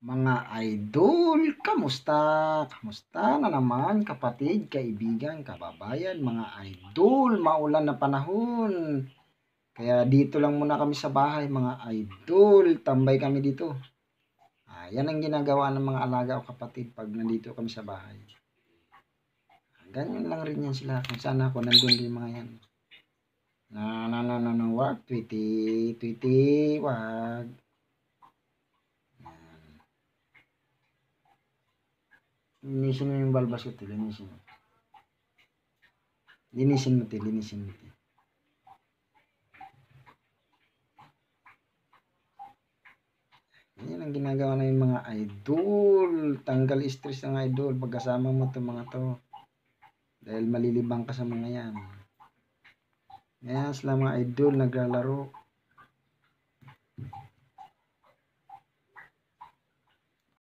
Mga idol, kamusta? Kamusta na naman kapatid, kaibigan, kababayan, mga idol, maulan na panahon. Kaya dito lang muna kami sa bahay mga idol, tambay kami dito. Ah, yan ang ginagawa ng mga alaga o kapatid pag nandito kami sa bahay. Ganyan lang rin yan sila. Kung sana ako, nandun din mga yan. Na, na, na, na, na, wag, tweety, tweety, wag. Linisin mo yung balbas ko, te. Linisin mo. Linisin mo, Linisin mo, Yan ang ginagawa ng mga idol. Tanggal stress ng idol. Pagkasama mo itong mga to. Dahil malilibang ka sa mga yan. Yes lang mga idol, naglalaro.